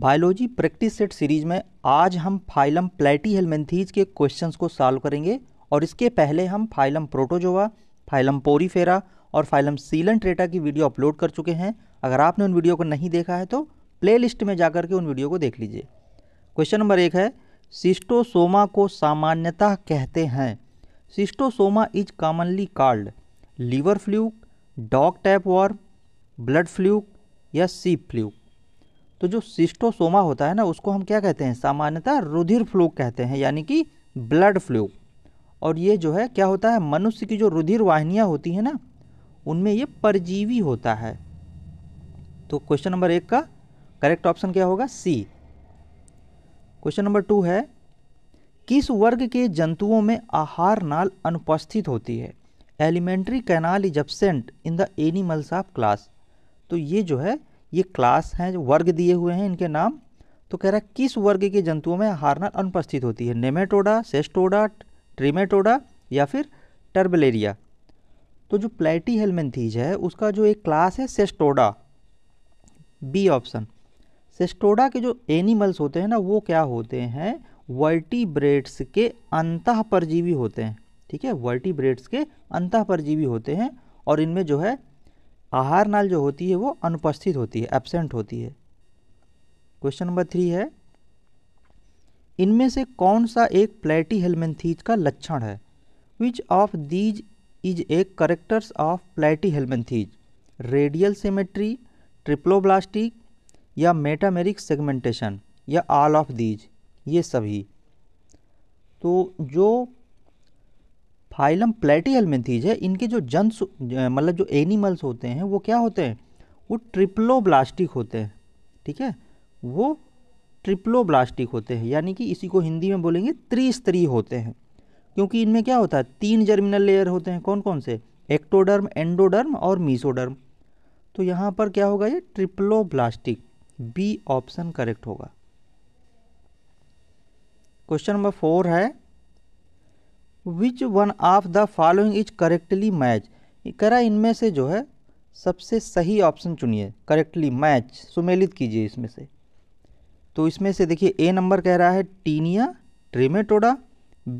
biology practice set series में आज हम फाइलम प्लेटी हेलमेंथीज के क्वेश्चंस को सॉल्व करेंगे और इसके पहले हम फाइलम प्रोटोजोवा फाइलम पोरीफेरा और फाइलम सीलन ट्रेटा की वीडियो अपलोड कर चुके हैं अगर आपने उन वीडियो को नहीं देखा है तो प्लेलिस्ट में जाकर के उन वीडियो को देख लीजिए क्वेश्चन नंबर एक है सिस्टोसोमा को सामान्यतः कहते हैं schistosoma is commonly called liver fluke dog tapeworm blood fluke या सीप फ्लूक तो जो सिस्टोसोमा होता है ना उसको हम क्या कहते हैं सामान्यतः रुधिर फ्लू कहते हैं यानी कि ब्लड फ्लू और ये जो है क्या होता है मनुष्य की जो रुधिर वाहिनियाँ होती हैं ना उनमें ये परजीवी होता है तो क्वेश्चन नंबर एक का करेक्ट ऑप्शन क्या होगा सी क्वेश्चन नंबर टू है किस वर्ग के जंतुओं में आहार नाल अनुपस्थित होती है alimentary canal is absent in the animals of class तो ये जो है ये क्लास हैं जो वर्ग दिए हुए हैं इनके नाम तो कह रहा है किस वर्ग के जंतुओं में हारना अनुपस्थित होती है नेमेटोडा सेस्टोडा ट्रीमेटोडा या फिर टर्बलेरिया तो जो प्लेटी हेलमेंथीज है उसका जो एक क्लास है सेस्टोडा बी ऑप्शन सेस्टोडा के जो एनिमल्स होते हैं ना वो क्या होते हैं वर्टिब्रेट्स के अंत परजीवी होते हैं ठीक है वर्टिब्रेट्स के अंत परजीवी होते हैं और इनमें जो है आहार नाल जो होती है वो अनुपस्थित होती है एबसेंट होती है क्वेश्चन नंबर थ्री है इनमें से कौन सा एक प्लेटी हेलमेंथीज का लक्षण है which of these is a characters of platyhelminthes radial symmetry triploblastic या मेटामेरिक सेगमेंटेशन या ऑल ऑफ दीज ये सभी तो जो फाइलम प्लेटियलमेंथीज है इनके जो जंस मतलब जो एनिमल्स होते हैं वो क्या होते हैं वो ब्लास्टिक होते हैं ठीक है वो ब्लास्टिक होते हैं यानी कि इसी को हिंदी में बोलेंगे त्रिस्तरीय होते हैं क्योंकि इनमें क्या होता है तीन जर्मिनल लेयर होते हैं कौन कौन से एक्टोडर्म एंडोडर्म और मीसोडर्म तो यहाँ पर क्या होगा ये ब्लास्टिक बी ऑप्शन करेक्ट होगा क्वेश्चन नंबर फोर है which one of the following is correctly match करा इनमें से जो है सबसे सही ऑप्शन चुनिए करेक्टली मैच सुमेलित कीजिए इसमें से तो इसमें से देखिए ए नंबर कह रहा है टीनिया ट्रेमेटोडा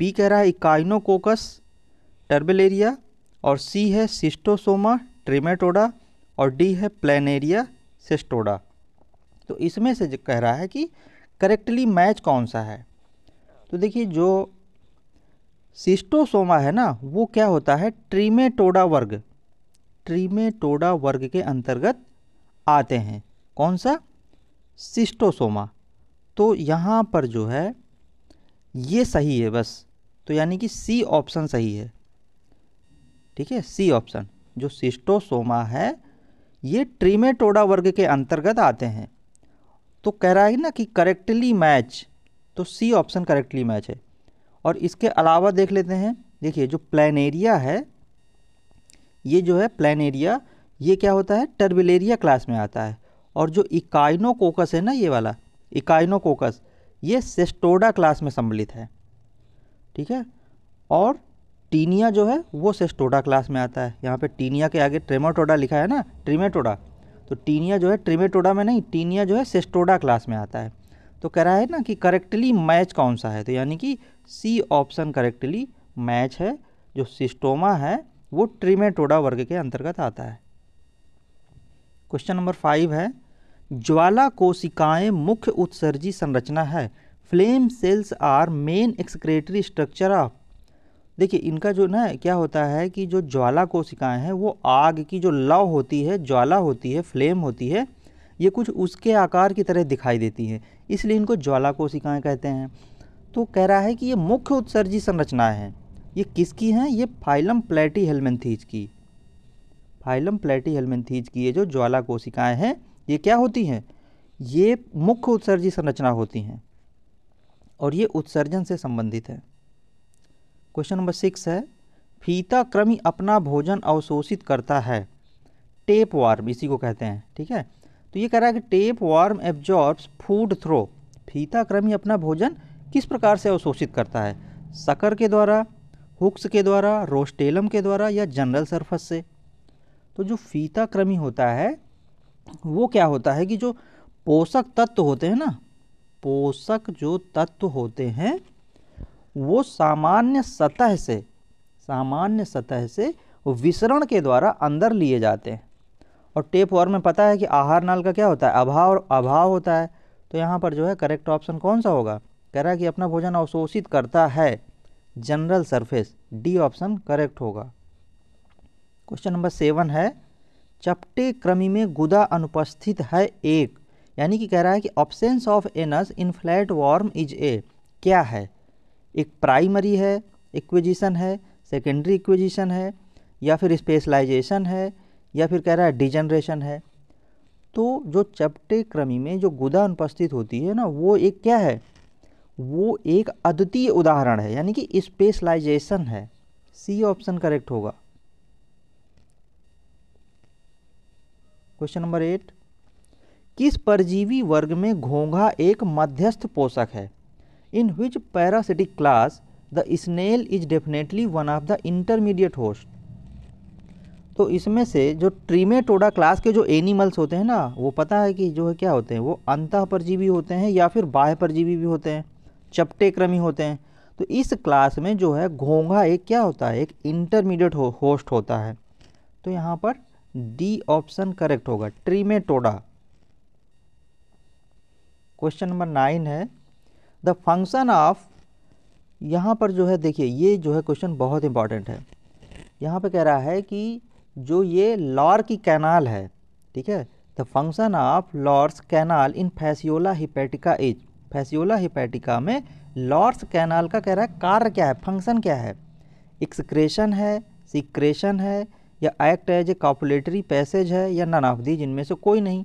बी कह रहा है इकाइनोकोकस टर्बेलेरिया और सी है सिस्टोसोमा ट्रेमेटोडा और डी है प्लेनेरिया सिस्टोडा तो इसमें से कह रहा है कि करेक्टली मैच कौन सा है तो देखिए जो सिस्टोसोमा है ना वो क्या होता है ट्रीमेटोडा वर्ग ट्रीमेटोडा वर्ग के अंतर्गत आते हैं कौन सा सिस्टोसोमा तो यहाँ पर जो है ये सही है बस तो यानी कि सी ऑप्शन सही है ठीक है सी ऑप्शन जो सिस्टोसोमा है ये ट्रीमेटोडा वर्ग के अंतर्गत आते हैं तो कह रहा है ना कि करेक्टली मैच तो सी ऑप्शन करेक्टली मैच है और इसके अलावा देख लेते हैं देखिए जो प्लान एरिया है ये जो है प्लान एरिया ये क्या होता है टर्बिलेरिया क्लास में आता है और जो इकाइनोकोकस है ना ये वाला इकाइनोकोकस ये सेस्टोडा क्लास में सम्मिलित है ठीक है और टीनिया जो है वो सेस्टोडा क्लास में आता है यहाँ पे टीनिया के आगे ट्रेमाटोडा लिखा है ना ट्रीमेटोडा तो टीनिया जो है ट्रीमेटोडा में नहीं टीनिया जो है सेस्टोडा क्लास में आता है तो कह रहा है ना कि करेक्टली मैच कौन सा है तो यानी कि सी ऑप्शन करेक्टली मैच है जो सिस्टोमा है वो ट्रीमेटोडा वर्ग के अंतर्गत आता है क्वेश्चन नंबर फाइव है ज्वाला कोशिकाएं मुख्य उत्सर्जी संरचना है flame cells are main excretory structure of देखिए इनका जो ना क्या होता है कि जो ज्वाला कोशिकाएं हैं वो आग की जो लव होती है ज्वाला होती है फ्लेम होती है ये कुछ उसके आकार की तरह दिखाई देती है इसलिए इनको ज्वाला कोशिकाएं कहते हैं तो कह रहा है कि ये मुख्य उत्सर्जी संरचनाएं हैं ये किसकी हैं ये फाइलम प्लेटी हेलमेंथीज की फाइलम प्लेटी हेलमेंथीज की ये जो ज्वाला कोशिकाएँ हैं ये क्या होती हैं ये मुख्य उत्सर्जी संरचना होती हैं और ये उत्सर्जन से संबंधित है क्वेश्चन नंबर सिक्स है फीता क्रमी अपना भोजन अवशोषित करता है टेप वार्म इसी को कहते हैं ठीक है तो ये कह रहा है कि tapeworm absorbs food through फीता क्रमी अपना भोजन किस प्रकार से अवशोषित करता है सकर के द्वारा हुक्स के द्वारा रोस्टेलम के द्वारा या जनरल सरफस से तो जो फीता क्रमी होता है वो क्या होता है कि जो पोषक तत्व होते हैं ना पोषक जो तत्व होते हैं वो सामान्य सतह से सामान्य सतह से विसरण के द्वारा अंदर लिए जाते हैं और टेप वॉर में पता है कि आहार नाल का क्या होता है अभाव अभाव होता है तो यहाँ पर जो है करेक्ट ऑप्शन कौन सा होगा कह रहा है कि अपना भोजन अवशोषित करता है general surface D option correct होगा क्वेश्चन नंबर सेवन है चपटे क्रमी में गुदा अनुपस्थित है एक यानी कि कह रहा है कि absence of anus in flatworm is a क्या है एक प्राइमरी है इक्विजिशन है सेकेंडरी इक्विजिशन है या फिर स्पेशलाइजेशन है या फिर कह रहा है डिजनरेशन है तो जो चपटे क्रमी में जो गुदा अनुपस्थित होती है ना वो एक क्या है वो एक अद्वितीय उदाहरण है यानी कि स्पेशलाइजेशन है सी ऑप्शन करेक्ट होगा क्वेश्चन नंबर एट किस परजीवी वर्ग में घोंघा एक मध्यस्थ पोषक है in which parasitic class the snail is definitely one of the intermediate host तो इसमें से जो ट्रीमेटोडा क्लास के जो एनिमल्स होते हैं ना वो पता है कि जो है क्या होते हैं वो अंत परजीवी होते हैं या फिर बाह्य परजीवी भी होते हैं चपटे क्रमी होते हैं तो इस क्लास में जो है घोंघा एक क्या होता है एक इंटरमीडिएट हो, होस्ट होता है तो यहाँ पर डी ऑप्शन करेक्ट होगा ट्रीमेटोडा क्वेश्चन नंबर नाइन है द फंक्शन ऑफ यहाँ पर जो है देखिए ये जो है क्वेश्चन बहुत इंपॉर्टेंट है यहाँ पे कह रहा है कि जो ये लॉर की कैनाल है ठीक है the function of Laurer's canal in Fasciola hepatica as Fasciola hepatica में लॉर्स कैनाल का कह रहा है कार्य क्या है फंक्शन क्या है एक्सक्रेशन है सिक्रेशन है या act as a copulatory passage है या नन ऑफ दी जिनमें से कोई नहीं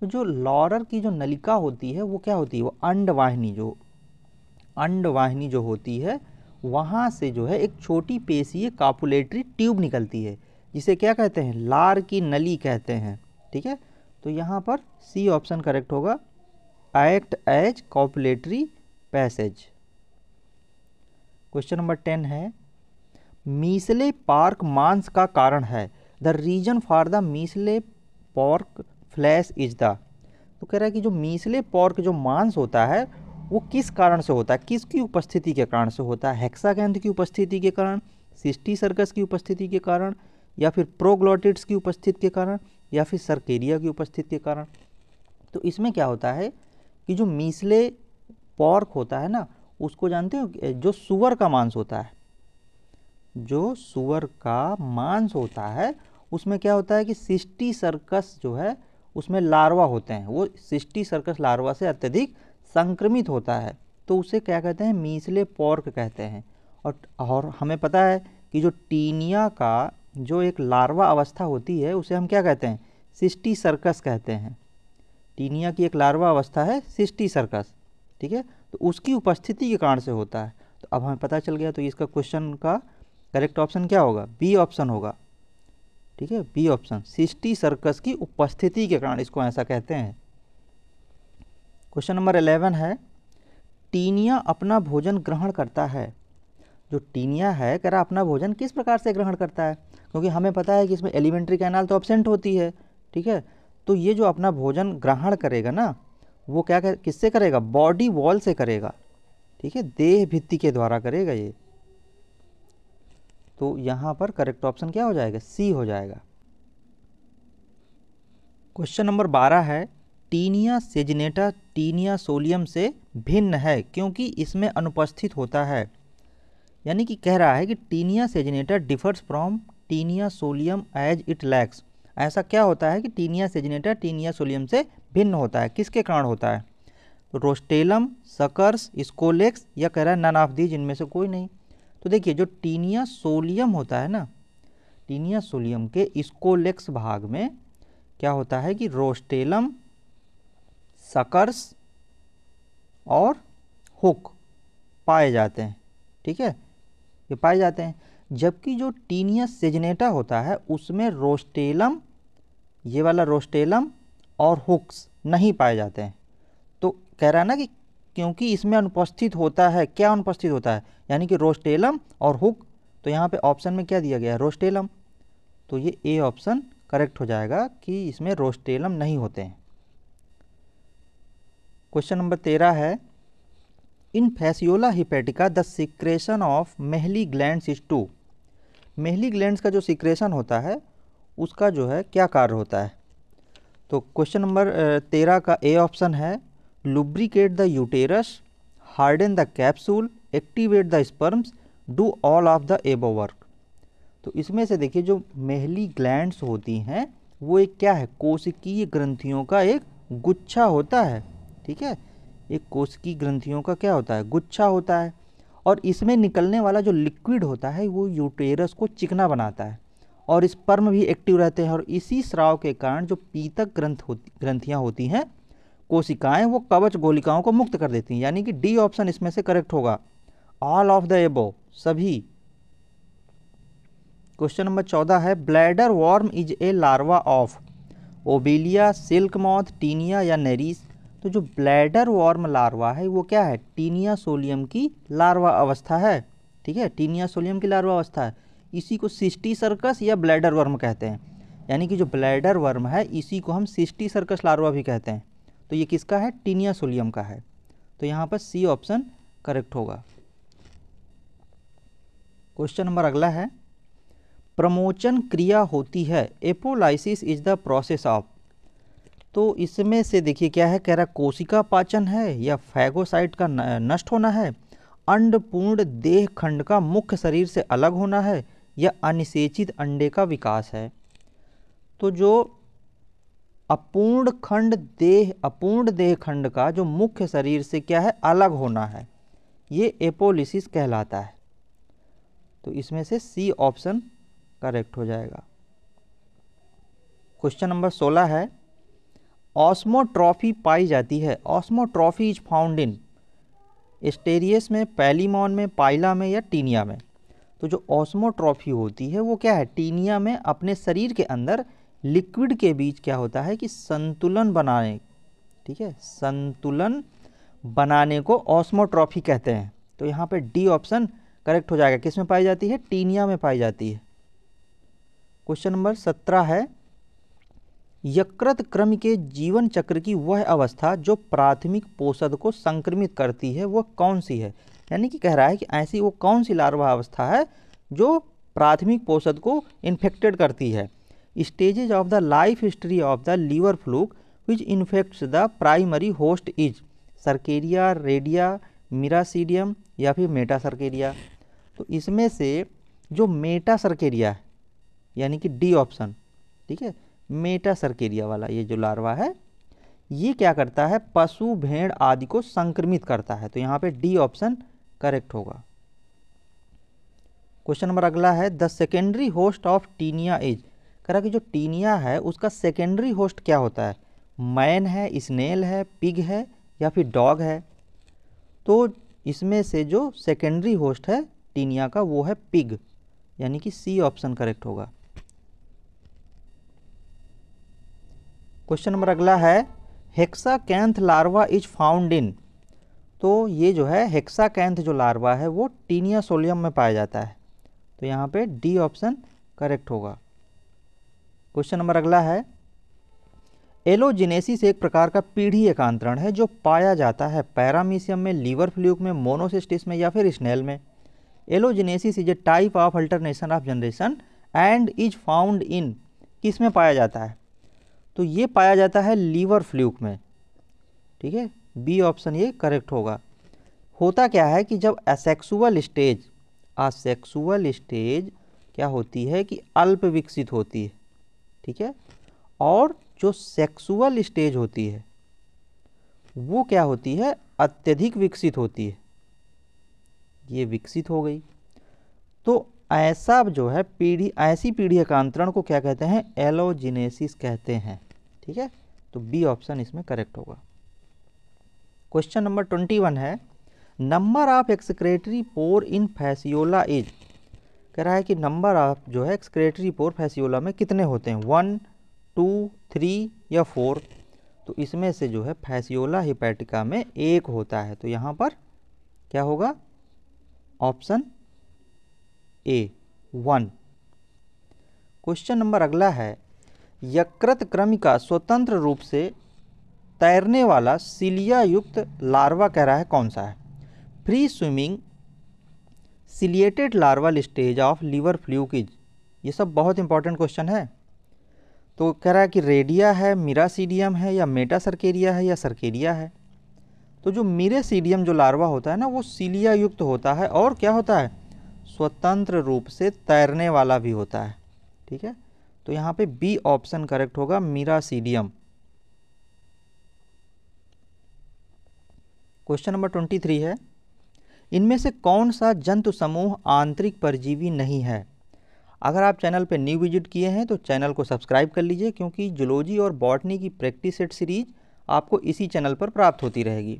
तो जो लॉरर की जो नलिका होती है वो क्या होती है वो अंडवाहिनी जो अंडवाहिनी जो होती है वहाँ से जो है एक छोटी पेशीय कॉपुलेटरी ट्यूब निकलती है जिसे क्या कहते हैं लार की नली कहते हैं ठीक है तो यहाँ पर सी ऑप्शन करेक्ट होगा act as copulatory passage question number ten है मीसले पार्क मांस का कारण है the reason for the measly pork flesh is the तो कह रहा है कि जो मीसले पॉर्क जो मांस होता है वो किस कारण से होता है किसकी उपस्थिति के कारण से होता है गेंद की उपस्थिति के कारण सिस्टी सर्कस की उपस्थिति के कारण या फिर प्रोग्लोटिड्स की उपस्थिति के कारण या फिर सरकेरिया की उपस्थिति के कारण तो इसमें क्या होता है कि जो मीसले पॉर्क होता है ना उसको जानते हो जो सुअर का मांस होता है जो सुअर का मांस होता है उसमें क्या होता है कि सिस्टी सर्कस जो है उसमें लार्वा होते हैं वो सिस्टी सर्कस लार्वा से अत्यधिक संक्रमित होता है तो उसे क्या कहते हैं मीसले पॉर्क कहते हैं और और हमें पता है कि जो टीनिया का जो एक लार्वा अवस्था होती है उसे हम क्या कहते हैं सिस्टी सर्कस कहते हैं टीनिया की एक लार्वा अवस्था है सिस्टी सर्कस ठीक है तो उसकी उपस्थिति के कारण से होता है तो अब हमें पता चल गया तो इसका क्वेश्चन का करेक्ट ऑप्शन क्या होगा बी ऑप्शन होगा ठीक है बी ऑप्शन सिस्टी सर्कस की उपस्थिति के कारण इसको ऐसा कहते हैं क्वेश्चन नंबर एलेवन है टीनिया अपना भोजन ग्रहण करता है जो टीनिया है कह रहा अपना भोजन किस प्रकार से ग्रहण करता है क्योंकि हमें पता है कि इसमें एलिमेंट्री कैनाल तो ऑब्सेंट होती है ठीक है तो ये जो अपना भोजन ग्रहण करेगा ना वो क्या कर किससे करेगा बॉडी वॉल से करेगा ठीक है देह भित्ति के द्वारा करेगा ये तो यहाँ पर करेक्ट ऑप्शन क्या हो जाएगा सी हो जाएगा क्वेश्चन नंबर बारह है टीनिया सेजनेटा टीनिया सोलियम से भिन्न है क्योंकि इसमें अनुपस्थित होता है यानी कि कह रहा है कि Taenia saginata differs from Taenia solium as it lacks ऐसा क्या होता है कि टीनिया सेजिनेटा टीनिया सोलियम से भिन्न होता है किसके कारण होता है तो रोस्टेलम सकर्स स्कोलेक्स या कह रहा है नन ऑफ दी जिनमें से कोई नहीं तो देखिए जो टीनिया सोलियम होता है ना टीनिया सोलियम के स्कोलेक्स भाग में क्या होता है कि रोस्टेलम सकर्स और हुक पाए जाते हैं ठीक है ये पाए जाते हैं जबकि जो टीनियस सेजनेटा होता है उसमें रोस्टेलम ये वाला रोस्टेलम और हुक्स नहीं पाए जाते हैं तो कह रहा है ना कि क्योंकि इसमें अनुपस्थित होता है क्या अनुपस्थित होता है यानी कि रोस्टेलम और हुक तो यहाँ पे ऑप्शन में क्या दिया गया है रोस्टेलम तो ये ए ऑप्शन करेक्ट हो जाएगा कि इसमें रोस्टेलम नहीं होते हैं क्वेश्चन नंबर तेरह है in Fasciola hepatica the secretion of Mehlis gland is to Mehlis glands का जो सिक्रेशन होता है उसका जो है क्या कार्य होता है तो क्वेश्चन नंबर तेरह का ए ऑप्शन है lubricate the uterus harden the capsule activate the sperms do all of the above work तो इसमें से देखिए जो मेहली ग्लैंड्स होती हैं वो एक क्या है कोशिकीय ग्रंथियों का एक गुच्छा होता है ठीक है एक कोशिकीय ग्रंथियों का क्या होता है गुच्छा होता है और इसमें निकलने वाला जो लिक्विड होता है वो यूटेरस को चिकना बनाता है और स्पर्म भी एक्टिव रहते हैं और इसी स्राव के कारण जो पीतक ग्रंथ होती ग्रंथियाँ होती हैं कोशिकाएं वो कवच गोलिकाओं को मुक्त कर देती हैं यानी कि डी ऑप्शन इसमें से करेक्ट होगा ऑल ऑफ द एबो सभी क्वेश्चन नंबर चौदह है bladder worm is a larva of Obelia silk moth Taenia या नेरिस तो जो ब्लैडर वॉर्म लार्वा है वो क्या है टीनिया सोलियम की लार्वा अवस्था है ठीक है टीनिया सोलियम की लार्वा अवस्था है इसी को सिस्टी सर्कस या ब्लैडर वर्म कहते हैं यानी कि जो ब्लैडर वर्म है इसी को हम सिस्टी सर्कस लार्वा भी कहते हैं तो ये किसका है टीनिया सोलियम का है तो यहाँ पर सी ऑप्शन करेक्ट होगा क्वेश्चन नंबर अगला है प्रमोचन क्रिया होती है apolysis is the process of तो इसमें से देखिए क्या है कह रहा कोशिका पाचन है या फैगोसाइट का नष्ट होना है अंडपूर्ण देह खंड का मुख्य शरीर से अलग होना है या अनिषेचित अंडे का विकास है तो जो अपूर्ण खंड देह अपूर्ण देह खंड का जो मुख्य शरीर से क्या है अलग होना है ये एपोलिसिस कहलाता है तो इसमें से सी ऑप्शन करेक्ट हो जाएगा क्वेश्चन नंबर सोलह है ऑस्मोट्रॉफी पाई जाती है osmotrophy is found in Asterias में पैलीमॉन में पाइला में या टीनिया में तो जो ऑस्मोट्रॉफी होती है वो क्या है टीनिया में अपने शरीर के अंदर लिक्विड के बीच क्या होता है कि संतुलन बनाने ठीक है संतुलन बनाने को ऑस्मोट्रॉफी कहते हैं तो यहाँ पे डी ऑप्शन करेक्ट हो जाएगा किस में पाई जाती है टीनिया में पाई जाती है क्वेश्चन नंबर सत्रह है यकृत क्रम के जीवन चक्र की वह अवस्था जो प्राथमिक पोषद को संक्रमित करती है वह कौन सी है यानी कि कह रहा है कि ऐसी वो कौन सी लार्वा अवस्था है जो प्राथमिक पोषद को इन्फेक्टेड करती है stages of the life history of the liver fluke which infects the primary host is cercaria redia miracidium या फिर मेटा सर्केरिया तो इसमें से जो मेटा सर्केरिया यानी कि डी ऑप्शन ठीक है मेटा सर्केरिया वाला ये जो लार्वा है ये क्या करता है पशु भेड़ आदि को संक्रमित करता है तो यहाँ पे डी ऑप्शन करेक्ट होगा क्वेश्चन नंबर अगला है the secondary host of Taenia is कह रहा कि जो टीनिया है उसका सेकेंडरी होस्ट क्या होता है मैन है स्नेल है पिग है या फिर डॉग है तो इसमें से जो सेकेंडरी होस्ट है टीनिया का वो है पिग यानी कि सी ऑप्शन करेक्ट होगा क्वेश्चन नंबर अगला है hexacanth larva is found in तो ये जो है हेक्सा कैंथ जो लार्वा है वो टीनिया सोलियम में पाया जाता है तो यहाँ पे डी ऑप्शन करेक्ट होगा क्वेश्चन नंबर अगला है एलोजिनेसिस एक प्रकार का पीढ़ी एकांतरण है जो पाया जाता है पैरामीशियम में लीवर फ्ल्यूक में मोनोसिस्टिस में या फिर स्नेल में allogenesis is a type of alternation of generation and is found in किस में पाया जाता है तो ये पाया जाता है लीवर फ्लूक में ठीक है बी ऑप्शन ये करेक्ट होगा होता क्या है कि जब असेक्सुअल स्टेज असेक्सुअल स्टेज क्या होती है कि अल्प विकसित होती है ठीक है और जो सेक्सुअल स्टेज होती है वो क्या होती है अत्यधिक विकसित होती है ये विकसित हो गई तो ऐसा जो है पीढ़ी ऐसी पीढ़ी एकांतरण को क्या कहते हैं एलोजिनेसिस कहते हैं ठीक है तो बी ऑप्शन इसमें करेक्ट होगा क्वेश्चन नंबर ट्वेंटी वन है number of excretory pore in Fasciola is कह रहा है कि नंबर ऑफ जो है एक्सक्रेटरी पोर फैसियोला में कितने होते हैं वन टू थ्री या फोर तो इसमें से जो है फैसियोला हिपैटिका में एक होता है तो यहाँ पर क्या होगा option A one question number अगला है यकृत क्रमिका स्वतंत्र रूप से तैरने वाला सिलिया युक्त लार्वा कह रहा है कौन सा है free swimming ciliated larval stage of liver flukes ये सब बहुत इंपॉर्टेंट क्वेश्चन है तो कह रहा है कि रेडिया है मिरासीडियम है या मेटा सर्केरिया है या सर्केरिया है तो जो मिरेसीडियम जो लार्वा होता है ना वो सिलिया युक्त होता है और क्या होता है स्वतंत्र रूप से तैरने वाला भी होता है ठीक है तो यहाँ पे बी ऑप्शन करेक्ट होगा miracidium question number twenty three है इनमें से कौन सा जंतु समूह आंतरिक परजीवी नहीं है अगर आप चैनल पर न्यू विजिट किए हैं तो चैनल को सब्सक्राइब कर लीजिए क्योंकि जुलोजी और बॉटनी की प्रैक्टिस सेट सीरीज आपको इसी चैनल पर प्राप्त होती रहेगी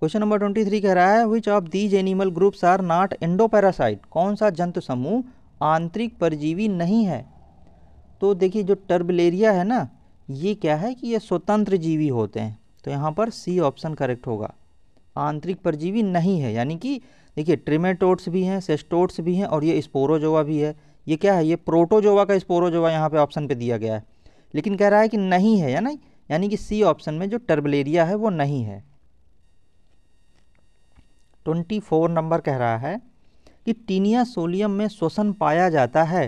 क्वेश्चन नंबर ट्वेंटी थ्री कह रहा है which of these animal groups are not endoparasite कौन सा जंतु समूह आंतरिक परजीवी नहीं है तो देखिए जो टर्बलेरिया है ना ये क्या है कि ये स्वतंत्र जीवी होते हैं तो यहाँ पर सी ऑप्शन करेक्ट होगा आंतरिक परजीवी नहीं है यानी कि देखिए ट्रिमेटोट्स भी हैं सेस्टोट्स भी हैं और ये स्पोरोजोवा भी है ये क्या है ये प्रोटोजोवा का स्पोरोजोवा यहाँ पे ऑप्शन पे दिया गया है लेकिन कह रहा है कि नहीं है या नहीं यानी कि सी ऑप्शन में जो टर्बलेरिया है वो नहीं है ट्वेंटी फोर नंबर कह रहा है कि टीनिया सोलियम में श्वसन पाया जाता है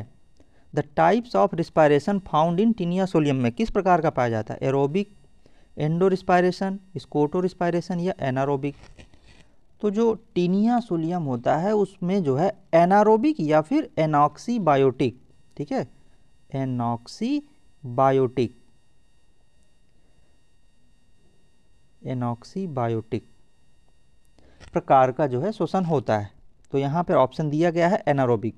the types of respiration found in Taenia solium में किस प्रकार का पाया जाता है aerobic endo respiration scoto respiration या एनारोबिक तो जो टीनिया सोलियम होता है उसमें जो है एनारोबिक या फिर एनॉक्सी बायोटिक ठीक है एनॉक्सी बायोटिक एनॉक्सी बायोटिक प्रकार का जो है शोषण होता है तो यहाँ पर ऑप्शन दिया गया है एनारोबिक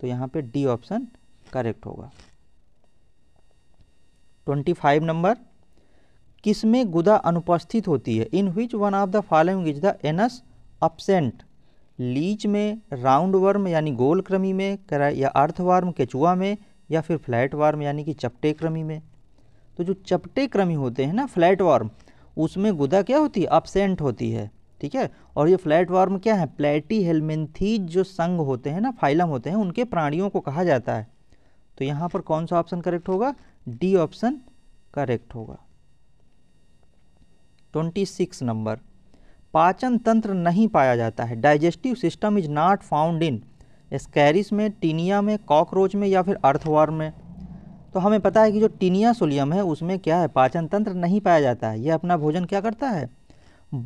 तो यहाँ पे डी ऑप्शन करेक्ट होगा ट्वेंटी फाइव नंबर किसमें गुदा अनुपस्थित होती है in which one of the following is the anus absent leech में राउंड वर्म यानी गोल क्रमी में या वार्म केचुआ में या फिर फ्लैट वार्म यानी कि चपटे क्रमी में तो जो चपटे क्रमी होते हैं ना फ्लैट वार्म उसमें गुदा क्या होती है अपसेंट होती है ठीक है और ये फ्लैट वार्म क्या है प्लेटी हेलमेंथीज जो संघ होते हैं ना फाइलम होते हैं उनके प्राणियों को कहा जाता है तो यहाँ पर कौन सा ऑप्शन करेक्ट होगा डी ऑप्शन करेक्ट होगा ट्वेंटी सिक्स नंबर पाचन तंत्र नहीं पाया जाता है digestive system is not found in Ascaris में टीनिया में कॉकरोच में या फिर अर्थवार में तो हमें पता है कि जो टीनिया सोलियम है उसमें क्या है पाचन तंत्र नहीं पाया जाता है यह अपना भोजन क्या करता है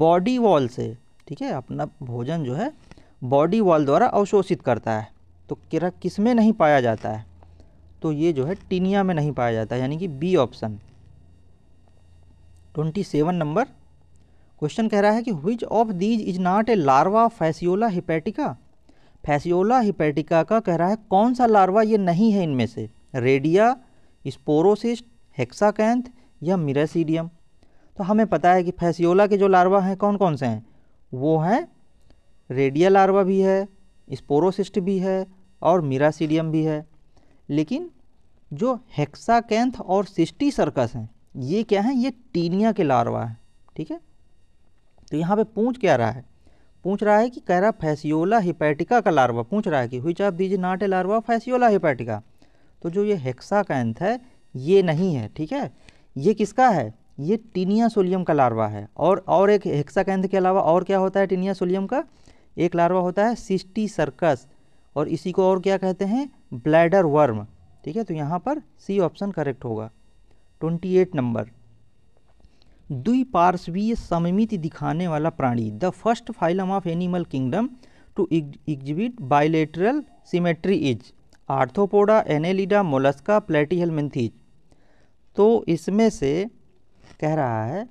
बॉडी वॉल से ठीक है अपना भोजन जो है बॉडी वॉल द्वारा अवशोषित करता है तो किरा किस में नहीं पाया जाता है तो ये जो है टीनिया में नहीं पाया जाता यानी कि B option twenty seven number question कह रहा है कि which of these is not a larva Fasciola hepatica Fasciola hepatica का कह रहा है कौन सा लार्वा ये नहीं है इनमें से रेडिया स्पोरोसिस्ट हेक्साकैंथ या मिरासीडियम तो हमें पता है कि फैसियोला के जो लार्वा हैं कौन कौन से हैं वो हैं रेडिया लार्वा भी है स्पोरोसिस्ट भी है और मिरासीडियम भी है लेकिन जो हेक्साकैंथ और सिस्टी सर्कस हैं ये क्या है ये टीनिया के लार्वा है ठीक है तो यहाँ पे पूछ क्या रहा है पूछ रहा है कि कह रहा फैसियोला हिपैटिका का लार्वा पूछ रहा है कि हुई चाप दीजिए not a larva Fasciola hepatica तो जो ये हेक्साकैंथ है ये नहीं है ठीक है ये किसका है ये टीनिया सोलियम का लार्वा है और और एक हेक्साकैंथ के अलावा और क्या होता है टीनिया सोलियम का एक लार्वा होता है सिस्टी सर्कस और इसी को और क्या कहते हैं ब्लैडर वर्म ठीक है तो यहाँ पर सी ऑप्शन करेक्ट होगा ट्वेंटी एट नंबर द्विपार्श्वीय सममिति दिखाने वाला प्राणी the first phylum of animal kingdom to exhibit bilateral symmetry is Arthropoda Annelida Mollusca Platyhelminthes तो इसमें से कह रहा है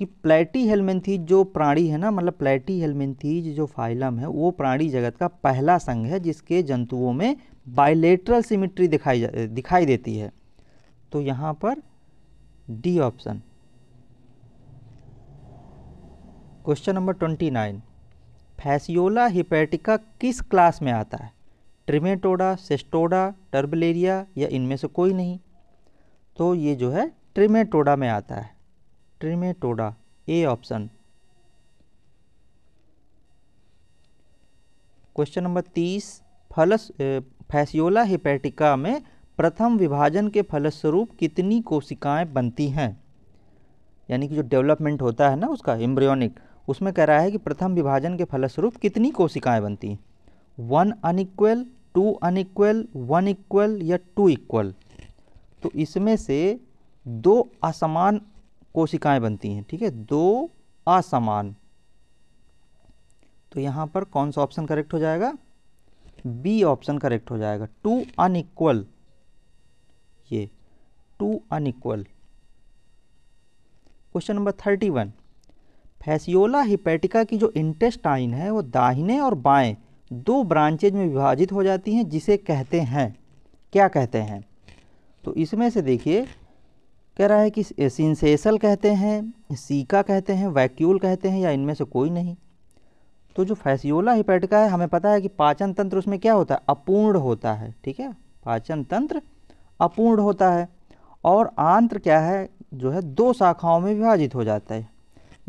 कि प्लेटी हेलमेंथीज जो प्राणी है ना मतलब प्लेटी हेलमेंथीज जो फाइलम है वो प्राणी जगत का पहला संघ है जिसके जंतुओं में बायलेटरल सिमिट्री दिखाई जा दिखाई देती है तो यहाँ पर D option question number twenty nine Fasciola hepatica किस क्लास में आता है ट्रिमेटोडा सेस्टोडा टर्बलेरिया या इनमें से कोई नहीं तो ये जो है ट्रिमेटोडा में आता है Trematoda A option question number तीस फलस फैसियोला हिपेटिका में प्रथम विभाजन के फलस्वरूप कितनी कोशिकाएं बनती हैं यानी कि जो डेवलपमेंट होता है ना उसका एम्ब्रियोनिक उसमें कह रहा है कि प्रथम विभाजन के फलस्वरूप कितनी कोशिकाएं बनती हैं one unequal two equal one equal या टू इक्वल तो इसमें से दो असमान कोशिकाएं बनती हैं ठीक है दो असमान तो यहाँ पर कौन सा ऑप्शन करेक्ट हो जाएगा बी ऑप्शन करेक्ट हो जाएगा टू अनइक्वल ये two unequal question number thirty one Fasciola hepatica की जो इंटेस्टाइन है वो दाहिने और बाएं दो ब्रांचेज में विभाजित हो जाती हैं जिसे कहते हैं क्या कहते हैं तो इसमें से देखिए कह रहा है कि सिंसेसल कहते हैं सीका कहते हैं वैक्यूल कहते हैं या इनमें से कोई नहीं तो जो फैसियोला हिपेटिका है हमें पता है कि पाचन तंत्र उसमें क्या होता है अपूर्ण होता है ठीक है पाचन तंत्र अपूर्ण होता है और आंत्र क्या है जो है दो शाखाओं में विभाजित हो जाता है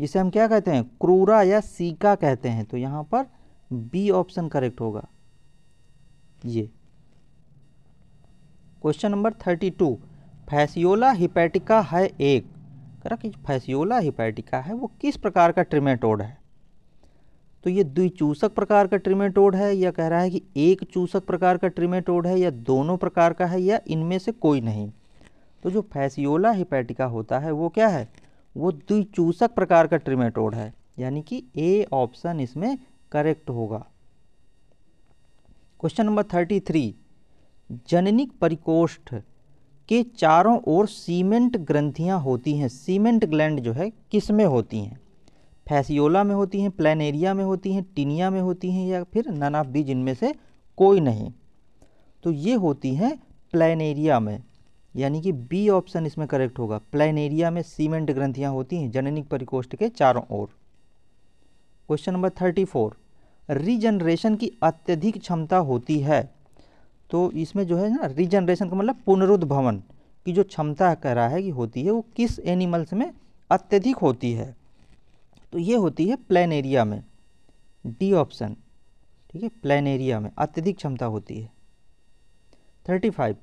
जिसे हम क्या कहते हैं क्रूरा या सीका कहते हैं तो यहाँ पर बी ऑप्शन करेक्ट होगा ये question number thirty two Fasciola hepatica है एक कह रहा कि फैसियोला हिपैटिका है वो किस प्रकार का ट्रिमेटोड है तो ये द्विचूसक प्रकार का ट्रिमेटोड है या कह रहा है कि एक चूसक प्रकार का ट्रिमेटोड है या दोनों प्रकार का है या इनमें से कोई नहीं तो जो फैसियोला हिपैटिका होता है वो क्या है वो द्विचूसक प्रकार का ट्रिमेटोड है यानी कि ए ऑप्शन इसमें करेक्ट होगा क्वेश्चन नंबर थर्टी थ्री जननिक परिकोष्ठ के चारों ओर सीमेंट ग्रंथियाँ होती हैं सीमेंट ग्लैंड जो है किस में होती हैं फैसियोला में होती हैं एरिया में होती हैं टिनिया में होती हैं या फिर नन ऑफ बीज इनमें से कोई नहीं तो ये होती हैं प्लेनेरिया में यानी कि बी ऑप्शन इसमें करेक्ट होगा एरिया में सीमेंट ग्रंथियाँ होती हैं जननिक परिकोष्ठ के चारों ओर question number thirty four regeneration की अत्यधिक क्षमता होती है तो इसमें जो है ना रीजनरेशन का मतलब पुनरुद्भवन की जो क्षमता कह रहा है कि होती है वो किस एनिमल्स में अत्यधिक होती है तो ये होती है प्लेन एरिया में डी ऑप्शन ठीक है प्लेन एरिया में अत्यधिक क्षमता होती है थर्टी फाइव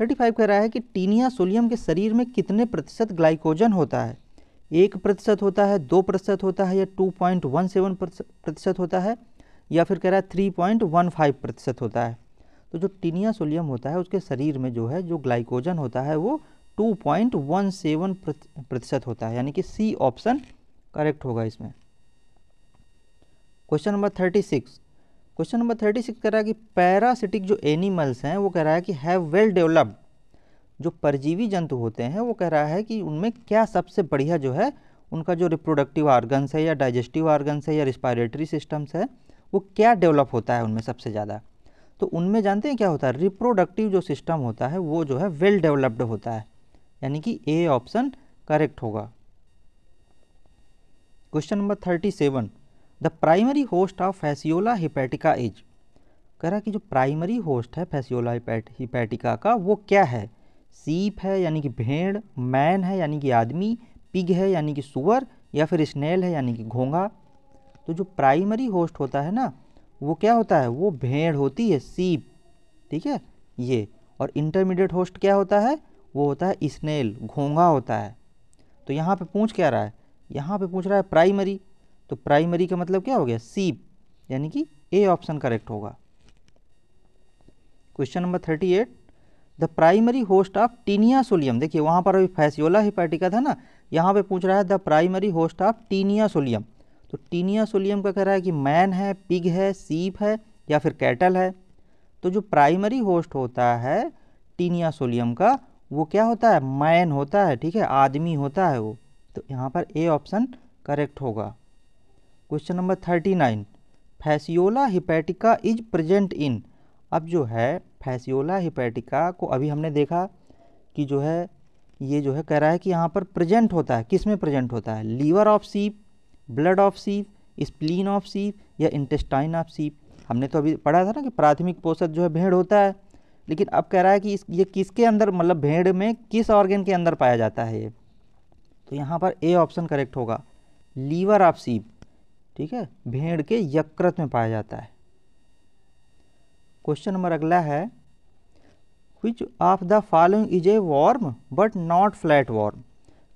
थर्टी फाइव कह रहा है कि टीनिया सोलियम के शरीर में कितने प्रतिशत ग्लाइकोजन होता है एक प्रतिशत होता है दो प्रतिशत होता है या टू पॉइंट वन सेवन प्रतिशत होता है या फिर कह रहा है थ्री पॉइंट वन फाइव प्रतिशत होता है तो जो टीनिया सोलियम होता है उसके शरीर में जो है जो ग्लाइकोजन होता है वो 2.17 प्रतिशत होता है यानी कि सी ऑप्शन करेक्ट होगा इसमें question number thirty six question number thirty six कह रहा है कि पैरासिटिक जो एनिमल्स हैं वो कह रहा है कि हैव वेल डेवलप्ड जो परजीवी जंतु होते हैं वो कह रहा है कि उनमें क्या सबसे बढ़िया जो है उनका जो रिप्रोडक्टिव ऑर्गन्स है या डाइजेस्टिव ऑर्गन्स है या रिस्पायरेटरी सिस्टम्स है वो क्या डेवलप होता है उनमें सबसे ज़्यादा तो उनमें जानते हैं क्या होता है रिप्रोडक्टिव जो सिस्टम होता है वो जो है वेल डेवलप्ड होता है यानी कि ए ऑप्शन करेक्ट होगा question number thirty seven the primary host of Fasciola hepatica is कह रहा कि जो प्राइमरी होस्ट है फैसियोला हिपैटिका का वो क्या है सीप है यानी कि भेड़ मैन है यानी कि आदमी पिग है यानी कि सुअर या फिर स्नेल है यानी कि घोंगा तो जो प्राइमरी होस्ट होता है ना वो क्या होता है वो भेड़ होती है सीप ठीक है ये और इंटरमीडिएट होस्ट क्या होता है वो होता है स्नेल घोंगा होता है तो यहाँ पे पूछ क्या रहा है यहाँ पे पूछ रहा है प्राइमरी तो प्राइमरी का मतलब क्या हो गया सीप यानी कि ए ऑप्शन करेक्ट होगा question number thirty eight the primary host of Taenia solium देखिए वहाँ पर अभी फैसियोला हिपैटिका था ना यहाँ पे पूछ रहा है the primary host of Taenia solium तो टीनिया सोलियम का कह रहा है कि मैन है पिग है सीप है या फिर कैटल है तो जो प्राइमरी होस्ट होता है टीनिया सोलियम का वो क्या होता है मैन होता है ठीक है आदमी होता है वो तो यहाँ पर ए ऑप्शन करेक्ट होगा question number thirty nine Fasciola hepatica is present in अब जो है फैसियोला हिपैटिका को अभी हमने देखा कि जो है ये जो है कह रहा है कि यहाँ पर प्रेजेंट होता है किस में प्रेजेंट होता है liver of sheep blood of sheep spleen of sheep या इंटेस्टाइन ऑफ सीप हमने तो अभी पढ़ा था ना कि प्राथमिक पोषक जो है भेड़ होता है लेकिन अब कह रहा है कि इस ये किसके अंदर मतलब भेड़ में किस ऑर्गेन के अंदर पाया जाता है ये तो यहाँ पर ए ऑप्शन करेक्ट होगा लीवर ऑफ सीप ठीक है भेड़ के यकृत में पाया जाता है क्वेश्चन नंबर अगला है which of the following is a worm but not flat worm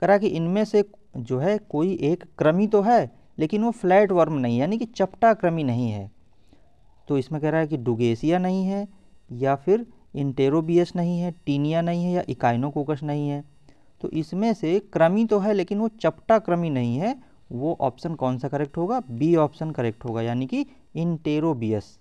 करा कि इनमें से जो है कोई एक क्रमी तो है लेकिन वो फ्लैट वर्म नहीं है यानी कि चपटा क्रमी नहीं है तो इसमें कह रहा है कि डुगेसिया नहीं है या फिर इंटेरोबियस नहीं है टीनिया नहीं है या इकाइनोकोकस नहीं है तो इसमें से क्रमी तो है लेकिन वो चपटा क्रमी नहीं है वो ऑप्शन कौन सा करेक्ट होगा बी ऑप्शन करेक्ट होगा यानी कि इंटेरोबियस